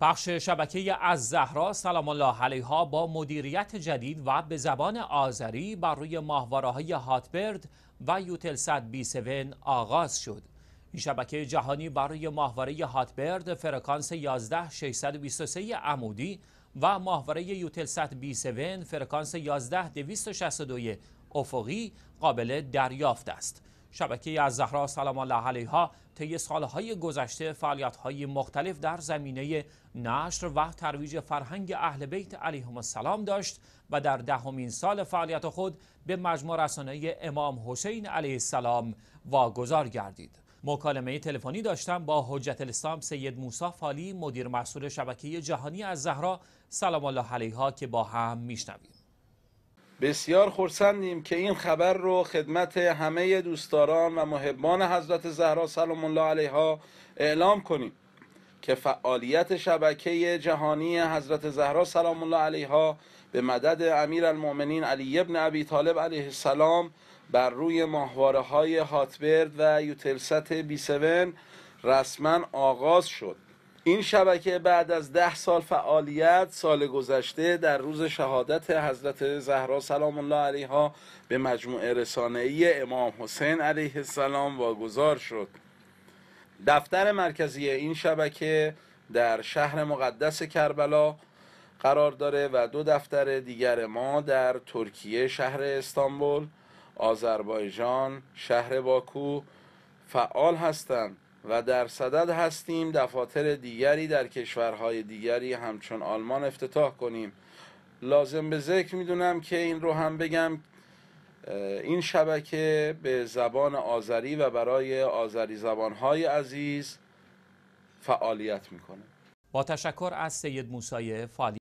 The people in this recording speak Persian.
پخش شبکه از زهرا سلام الله علیها با مدیریت جدید و به زبان آذری بر روی ماهواره های هاتبرد و یوتل 127 آغاز شد. این شبکه جهانی برای ماهواره هاتبرد فرکانس 11623 عمودی و ماهواره یوتل 127 فرکانس 11262 افقی قابل دریافت است. شبکه از زهرا سلام الله علیها طی سالهای گذشته فعالیت‌های مختلف در زمینه نشر و ترویج فرهنگ اهل بیت علیهم السلام داشت و در دهمین سال فعالیت خود به مجموع رسانه امام حسین علیه السلام واگذار گردید. مکالمه تلفنی داشتم با حجت الاسلام سید موسی فالی مدیر مسئول شبکه جهانی از زهرا سلام الله علیها که با هم میشنویم. بسیار خرسندیم که این خبر رو خدمت همه دوستداران و محبان حضرت زهرا سلام الله علیها اعلام کنیم که فعالیت شبکه جهانی حضرت زهرا سلام الله علیها به مدد امیر المؤمنین علی ابن ابی طالب علیه السلام بر روی ماهواره های هاتبرد و یوتلست بی رسما آغاز شد این شبکه بعد از ده سال فعالیت سال گذشته در روز شهادت حضرت زهرا سلام الله علیها به مجموعه ای امام حسین علیه السلام واگذار شد دفتر مرکزی این شبکه در شهر مقدس کربلا قرار داره و دو دفتر دیگر ما در ترکیه شهر استانبول آذربایجان شهر باکو فعال هستند و در صدد هستیم دفاتر دیگری در کشورهای دیگری همچون آلمان افتتاح کنیم لازم به ذکر میدونم که این رو هم بگم این شبکه به زبان آذری و برای آذری زبانهای عزیز فعالیت میکنه با تشکر از سید موسای فعالی